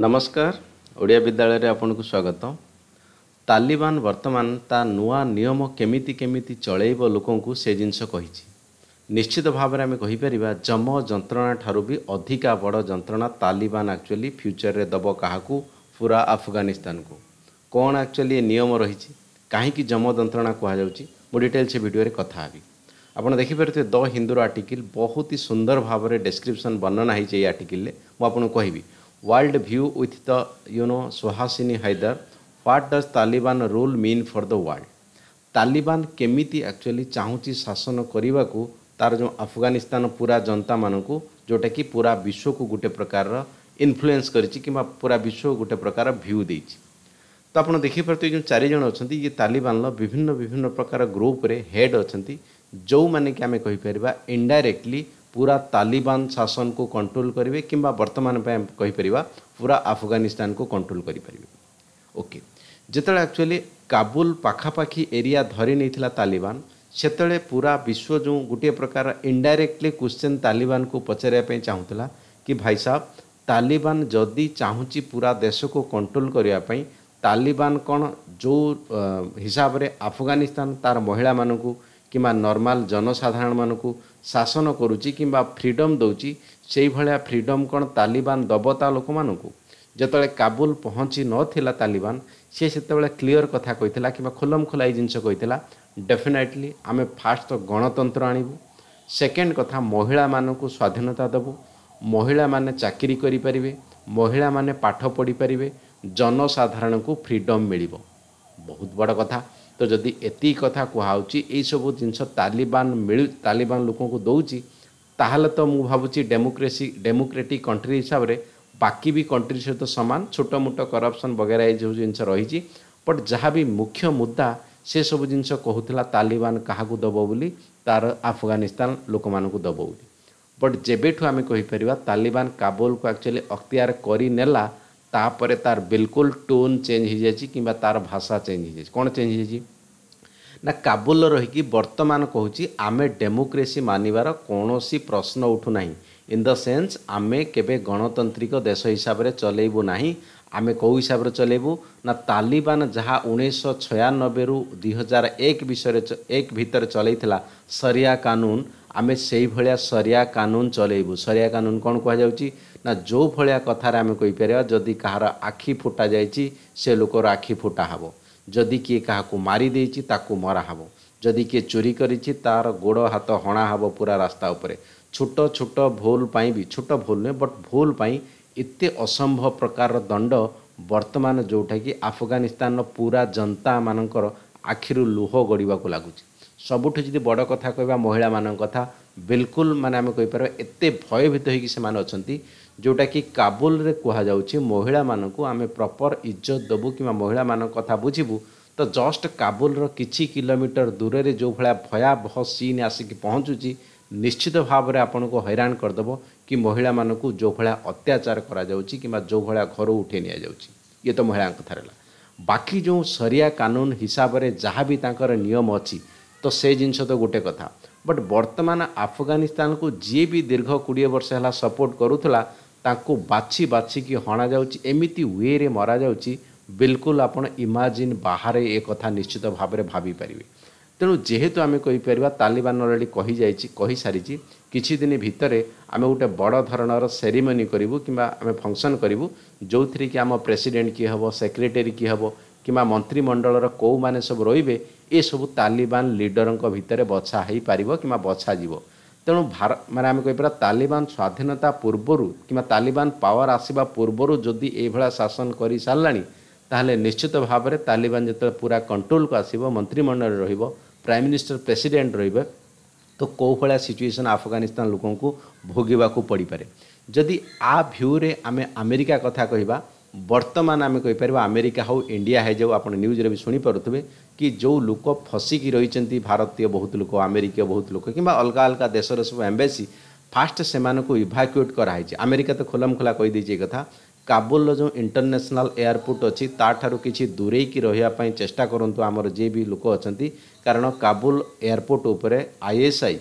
नमस्कार ओडिया विद्यालय आपगत तालिबान वर्तमान ता नुवा नियम केमिति केमिति चलैब लोकसी निश्चित भावना जम जना अधिक बड जनालिबान आक्चुअली फ्युचरे दब कहाँको पूरा को कोन एक्चुअली नियम रहेछ काहीँक जम रे कथा ए आपन देखि परते द हिंदू आर्टिकल बहुत रे डिस्क्रिप्शन वर्णन बर्णना हुन्छ आर्टिकल आपन कहिबी world view with the you know Suhasini Haider what does Taliban rule mean for the world Taliban କେମିତି ଆକ୍ଚୁଆଲି ଚାହୁଁଛି ଶାସନ କରିବାକୁ ତାର ଯେଉଁ ଆଫଗାନିସ୍ତାନ ପୁରା ଜନତାମାନଙ୍କୁ ଯେଉଁଟାକି ପୁରା ବିଶ୍ୱକୁ ଗୋଟେ ପ୍ରକାରର ଇନଫ୍ଲୁଏନ୍ସ କରିଛି କିମ୍ବା ପୁରା ବିଶ୍ୱକୁ ଗୋଟେ ପ୍ରକାର ଭ୍ୟୁ ଦେଇଛି ତ ଆପଣ ଦେଖିପାରୁଥିବେ ଯେଉଁ ଚାରିଜଣ ଅଛନ୍ତି ଇଏ ତାଲିବାନର ବିଭିନ୍ନ ବିଭିନ୍ନ ପ୍ରକାର ଗ୍ରୁପ୍ରେ ହେଡ଼୍ ଅଛନ୍ତି ଯେଉଁମାନେ କି ଆମେ କହିପାରିବା ଇଣ୍ଡାଇରେକ୍ଟଲି पूरा तालिबान शासन को कंट्रोल करेंगे किंवा वर्तमान कहीपर पूरा आफगानिस्तान को कंट्रोल करेंगे ओके जिते एक्चुअली काबुल पखापाखी एरिया धरी नहीं था तालिबान से पूरा विश्व जो गोटे प्रकार इंडाइरेक्टली क्वेश्चन तालिबान को पचारे चाहूला कि भाई साहब तालिबान जदि चाहूँगी पूरा देश को कंट्रोल करने तालिबान कौन जो हिसाब से आफगानिस्तान तार महिला मानू कि नर्माल जनसाधारण मानक ଶାସନ କରୁଛି କିମ୍ବା ଫ୍ରିଡ଼ମ୍ ଦେଉଛି ସେଇଭଳିଆ ଫ୍ରିଡ଼ମ୍ କ'ଣ ତାଲିବାନ ଦେବ ତା ଲୋକମାନଙ୍କୁ ଯେତେବେଳେ କାବୁଲ ପହଞ୍ଚି ନଥିଲା ତାଲିବାନ ସିଏ ସେତେବେଳେ କ୍ଲିଅର କଥା କହିଥିଲା କିମ୍ବା ଖୋଲମ ଖୋଲା ଏଇ ଜିନିଷ କହିଥିଲା ଡେଫିନେଟଲି ଆମେ ଫାଷ୍ଟ ତ ଗଣତନ୍ତ୍ର ଆଣିବୁ ସେକେଣ୍ଡ କଥା ମହିଳାମାନଙ୍କୁ ସ୍ୱାଧୀନତା ଦେବୁ ମହିଳାମାନେ ଚାକିରି କରିପାରିବେ ମହିଳାମାନେ ପାଠ ପଢ଼ିପାରିବେ ଜନସାଧାରଣଙ୍କୁ ଫ୍ରିଡ଼ମ୍ ମିଳିବ ବହୁତ ବଡ଼ କଥା ତ ଯଦି ଏତିକି କଥା କୁହାହେଉଛି ଏଇସବୁ ଜିନିଷ ତାଲିବାନ ମିଳୁ ତାଲିବାନ ଲୋକଙ୍କୁ ଦେଉଛି ତାହେଲେ ତ ମୁଁ ଭାବୁଛି ଡେମୋକ୍ରେସି ଡେମୋକ୍ରେଟିକ୍ କଣ୍ଟ୍ରି ହିସାବରେ ବାକି ବି କଣ୍ଟ୍ରି ସହିତ ସମାନ ଛୋଟମୋଟ କରପ୍ସନ୍ ବଗେରା ଏଇ ଯେଉଁ ଜିନିଷ ରହିଛି ବଟ୍ ଯାହା ବି ମୁଖ୍ୟ ମୁଦ୍ଦା ସେସବୁ ଜିନିଷ କହୁଥିଲା ତାଲିବାନ କାହାକୁ ଦେବ ବୋଲି ତାର ଆଫଗାନିସ୍ତାନ ଲୋକମାନଙ୍କୁ ଦେବ ବୋଲି ବଟ୍ ଯେବେଠୁ ଆମେ କହିପାରିବା ତାଲିବାନ କାବୁଲକୁ ଆକ୍ଚୁଆଲି ଅକ୍ତିଆର କରିନେଲା ତାପରେ ତାର ବିଲକୁଲ ଟୋନ୍ ଚେଞ୍ଜ ହୋଇଯାଇଛି କିମ୍ବା ତାର ଭାଷା ଚେଞ୍ଜ ହୋଇଯାଇଛି କ'ଣ ଚେଞ୍ଜ ହୋଇଯାଇଛି ନା କାବୁଲରେ ରହିକି ବର୍ତ୍ତମାନ କହୁଛି ଆମେ ଡେମୋକ୍ରେସି ମାନିବାର କୌଣସି ପ୍ରଶ୍ନ ଉଠୁନାହିଁ ଇନ୍ ଦ ସେନ୍ସ ଆମେ କେବେ ଗଣତାନ୍ତ୍ରିକ ଦେଶ ହିସାବରେ ଚଲେଇବୁ ନାହିଁ ଆମେ କେଉଁ ହିସାବରେ ଚଲେଇବୁ ନା ତାଲିବାନ ଯାହା ଉଣେଇଶହ ଛୟାନବେରୁ ଦୁଇହଜାର ଏକ ବିଷୟରେ ଏକ ଭିତରେ ଚଲେଇଥିଲା ସରିଆ କାନୁନ ଆମେ ସେଇଭଳିଆ ସରିଆ କାନୁନ ଚଲେଇବୁ ସରିଆ କାନୁନ କ'ଣ କୁହାଯାଉଛି ନା ଯେଉଁ ଭଳିଆ କଥାରେ ଆମେ କହିପାରିବା ଯଦି କାହାର ଆଖି ଫୁଟା ଯାଇଛି ସେ ଲୋକର ଆଖି ଫୁଟା ହେବ ଯଦି କିଏ କାହାକୁ ମାରିଦେଇଛି ତାକୁ ମରା ହେବ ଯଦି କିଏ ଚୋରି କରିଛି ତାର ଗୋଡ଼ ହାତ ହଣା ହେବ ପୁରା ରାସ୍ତା ଉପରେ ଛୋଟ ଛୋଟ ଭୁଲ ପାଇଁ ବି ଛୋଟ ଭୁଲ ନୁହେଁ ବଟ୍ ଭୁଲ ପାଇଁ ଏତେ ଅସମ୍ଭବ ପ୍ରକାରର ଦଣ୍ଡ ବର୍ତ୍ତମାନ ଯେଉଁଟାକି ଆଫଗାନିସ୍ତାନର ପୁରା ଜନତାମାନଙ୍କର ଆଖିରୁ ଲୁହ ଗଡ଼ିବାକୁ ଲାଗୁଛି ସବୁଠୁ ଯଦି ବଡ଼ କଥା କହିବା ମହିଳାମାନଙ୍କ କଥା ବିଲକୁଲ ମାନେ ଆମେ କହିପାରିବା ଏତେ ଭୟଭୀତ ହେଇକି ସେମାନେ ଅଛନ୍ତି ଯେଉଁଟାକି କାବୁଲରେ କୁହାଯାଉଛି ମହିଳାମାନଙ୍କୁ ଆମେ ପ୍ରପର୍ ଇଜ୍ଜତ ଦେବୁ କିମ୍ବା ମହିଳାମାନଙ୍କ କଥା ବୁଝିବୁ ତ ଜଷ୍ଟ କାବୁଲର କିଛି କିଲୋମିଟର ଦୂରରେ ଯେଉଁ ଭଳିଆ ଭୟାବହ ସିନ୍ ଆସିକି ପହଞ୍ଚୁଛି ନିଶ୍ଚିତ ଭାବରେ ଆପଣଙ୍କୁ ହଇରାଣ କରିଦେବ କି ମହିଳାମାନଙ୍କୁ ଯେଉଁ ଭଳିଆ ଅତ୍ୟାଚାର କରାଯାଉଛି କିମ୍ବା ଯେଉଁ ଭଳିଆ ଘରୁ ଉଠାଇ ନିଆଯାଉଛି ଇଏ ତ ମହିଳାଙ୍କ କଥା ରହିଲା ବାକି ଯେଉଁ ସରିଆ କାନୁନ ହିସାବରେ ଯାହା ବି ତାଙ୍କର ନିୟମ ଅଛି ତ ସେ ଜିନିଷ ତ ଗୋଟେ କଥା ବଟ୍ ବର୍ତ୍ତମାନ ଆଫଗାନିସ୍ତାନକୁ ଯିଏ ବି ଦୀର୍ଘ କୋଡ଼ିଏ ବର୍ଷ ହେଲା ସପୋର୍ଟ କରୁଥିଲା ତାଙ୍କୁ ବାଛି ବାଛିକି ହଣାଯାଉଛି ଏମିତି ୱେରେ ମରାଯାଉଛି ବିଲକୁଲ ଆପଣ ଇମାଜିନ୍ ବାହାରେ ଏ କଥା ନିଶ୍ଚିତ ଭାବରେ ଭାବିପାରିବେ ତେଣୁ ଯେହେତୁ ଆମେ କହିପାରିବା ତାଲିବାନ ଅଲରେଡ଼ି କହିଯାଇଛି କହିସାରିଛି କିଛି ଦିନ ଭିତରେ ଆମେ ଗୋଟେ ବଡ଼ ଧରଣର ସେରିମନି କରିବୁ କିମ୍ବା ଆମେ ଫଙ୍କସନ୍ କରିବୁ ଯେଉଁଥିରେ କି ଆମ ପ୍ରେସିଡେଣ୍ଟ କିଏ ହେବ ସେକ୍ରେଟେରୀ କିଏ ହେବ କିମ୍ବା ମନ୍ତ୍ରିମଣ୍ଡଳର କେଉଁମାନେ ସବୁ ରହିବେ ଏସବୁ ତାଲିବାନ ଲିଡରଙ୍କ ଭିତରେ ବଛା ହୋଇପାରିବ କିମ୍ବା ବଛାଯିବ ତେଣୁ ଭାର ମାନେ ଆମେ କହିପାରିବା ତାଲିବାନ ସ୍ୱାଧୀନତା ପୂର୍ବରୁ କିମ୍ବା ତାଲିବାନ ପାୱାର ଆସିବା ପୂର୍ବରୁ ଯଦି ଏଇଭଳିଆ ଶାସନ କରିସାରିଲାଣି ତାହେଲେ ନିଶ୍ଚିତ ଭାବରେ ତାଲିବାନ ଯେତେବେଳେ ପୁରା କଣ୍ଟ୍ରୋଲକୁ ଆସିବ ମନ୍ତ୍ରିମଣ୍ଡଳରେ ରହିବ ପ୍ରାଇମ୍ ମିନିଷ୍ଟର ପ୍ରେସିଡେଣ୍ଟ ରହିବେ ତ କେଉଁ ଭଳିଆ ସିଚୁଏସନ୍ ଆଫଗାନିସ୍ତାନ ଲୋକଙ୍କୁ ଭୋଗିବାକୁ ପଡ଼ିପାରେ ଯଦି ଆ ଭ୍ୟୁରେ ଆମେ ଆମେରିକା କଥା କହିବା ବର୍ତ୍ତମାନ ଆମେ କହିପାରିବା ଆମେରିକା ହେଉ ଇଣ୍ଡିଆ ହେଇଯାଉ ଆପଣ ନ୍ୟୁଜ୍ରେ ବି ଶୁଣିପାରୁଥିବେ କି ଯେଉଁ ଲୋକ ଫସିକି ରହିଛନ୍ତି ଭାରତୀୟ ବହୁତ ଲୋକ ଆମେରିକୀୟ ବହୁତ ଲୋକ କିମ୍ବା ଅଲଗା ଅଲଗା ଦେଶର ସବୁ ଏମ୍ବେସି ଫାଷ୍ଟ ସେମାନଙ୍କୁ ଇଭାକ୍ୟୁଏଟ୍ କରାହେଇଛି ଆମେରିକା ତ ଖୋଲାମଖୋଲା କହିଦେଇଛି ଏ କଥା କାବୁଲର ଯେଉଁ ଇଣ୍ଟରନ୍ୟାସନାଲ୍ ଏୟାରପୋର୍ଟ ଅଛି ତାଠାରୁ କିଛି ଦୂରେଇକି ରହିବା ପାଇଁ ଚେଷ୍ଟା କରନ୍ତୁ ଆମର ଯିଏ ବି ଲୋକ ଅଛନ୍ତି କାରଣ କାବୁଲ ଏୟାରପୋର୍ଟ ଉପରେ ଆଇଏସ୍ଆଇ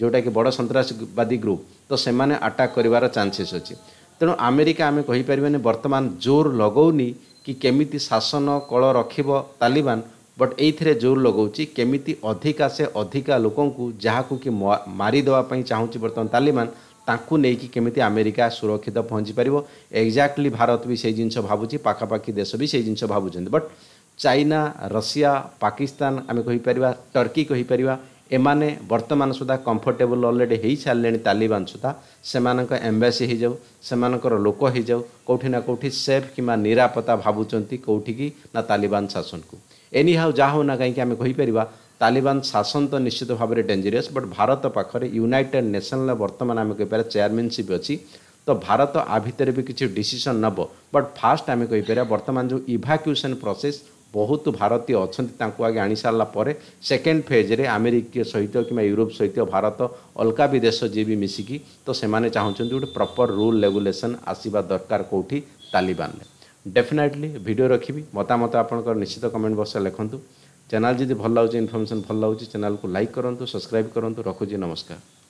ଯେଉଁଟାକି ବଡ଼ ସନ୍ତାସବାଦୀ ଗ୍ରୁପ୍ ତ ସେମାନେ ଆଟାକ୍ କରିବାର ଚାନ୍ସେସ୍ ଅଛି ତେଣୁ ଆମେରିକା ଆମେ କହିପାରିବାନି ବର୍ତ୍ତମାନ ଜୋର ଲଗାଉନି କି କେମିତି ଶାସନ କଳ ରଖିବ ତାଲିବାନ ବଟ୍ ଏଇଥିରେ ଜୋର ଲଗାଉଛି କେମିତି ଅଧିକା ସେ ଅଧିକା ଲୋକଙ୍କୁ ଯାହାକୁ କି ମାରିଦେବା ପାଇଁ ଚାହୁଁଛି ବର୍ତ୍ତମାନ ତାଲିବାନ ତାଙ୍କୁ ନେଇକି କେମିତି ଆମେରିକା ସୁରକ୍ଷିତ ପହଞ୍ଚିପାରିବ ଏକ୍ଜାକ୍ଟଲି ଭାରତ ବି ସେଇ ଜିନିଷ ଭାବୁଛି ପାଖାପାଖି ଦେଶ ବି ସେଇ ଜିନିଷ ଭାବୁଛନ୍ତି ବଟ୍ ଚାଇନା ରଷିଆ ପାକିସ୍ତାନ ଆମେ କହିପାରିବା ଟର୍କି କହିପାରିବା ଏମାନେ ବର୍ତ୍ତମାନ ସୁଦ୍ଧା କମ୍ଫର୍ଟେବୁଲ୍ ଅଲରେଡ଼ି ହୋଇସାରିଲେଣି ତାଲିବାନ ସୁଦ୍ଧା ସେମାନଙ୍କ ଏମ୍ବାସି ହୋଇଯାଉ ସେମାନଙ୍କର ଲୋକ ହୋଇଯାଉ କେଉଁଠି ନା କେଉଁଠି ସେଫ୍ କିମ୍ବା ନିରାପତ୍ତା ଭାବୁଛନ୍ତି କେଉଁଠିକି ନା ତାଲିବାନ ଶାସନକୁ ଏନି ହାଉ ଯାହା ହେଉ ନା କାହିଁକି ଆମେ କହିପାରିବା ତାଲିବାନ ଶାସନ ତ ନିଶ୍ଚିତ ଭାବରେ ଡେଞ୍ଜରିୟସ୍ ବଟ୍ ଭାରତ ପାଖରେ ୟୁନାଇଟେଡ୍ ନେସନ୍ର ବର୍ତ୍ତମାନ ଆମେ କହିପାରିବା ଚେୟାରମ୍ୟାନସିପ୍ ଅଛି ତ ଭାରତ ଆ ଭିତରେ ବି କିଛି ଡିସିସନ୍ ନେବ ବଟ୍ ଫାଷ୍ଟ ଆମେ କହିପାରିବା ବର୍ତ୍ତମାନ ଯେଉଁ ଇଭାକ୍ୟୁସନ୍ ପ୍ରୋସେସ୍ ବହୁତ ଭାରତୀୟ ଅଛନ୍ତି ତାଙ୍କୁ ଆଗେ ଆଣିସାରିଲା ପରେ ସେକେଣ୍ଡ ଫେଜ୍ରେ ଆମେରିକା ସହିତ କିମ୍ବା ୟୁରୋପ ସହିତ ଭାରତ ଅଲଗା ବି ଦେଶ ଯିଏ ବି ମିଶିକି ତ ସେମାନେ ଚାହୁଁଛନ୍ତି ଗୋଟେ ପ୍ରପର୍ ରୁଲ୍ ରେଗୁଲେସନ୍ ଆସିବା ଦରକାର କେଉଁଠି ତାଲିବାନରେ ଡେଫିନାଇଟଲି ଭିଡ଼ିଓ ରଖିବି ମତାମତ ଆପଣଙ୍କର ନିଶ୍ଚିତ କମେଣ୍ଟ ବକ୍ସରେ ଲେଖନ୍ତୁ ଚ୍ୟାନେଲ୍ ଯଦି ଭଲ ଲାଗୁଛି ଇନଫର୍ମେସନ୍ ଭଲ ଲାଗୁଛି ଚ୍ୟାନେଲ୍କୁ ଲାଇକ୍ କରନ୍ତୁ ସବସ୍କ୍ରାଇବ୍ କରନ୍ତୁ ରଖୁଛି ନମସ୍କାର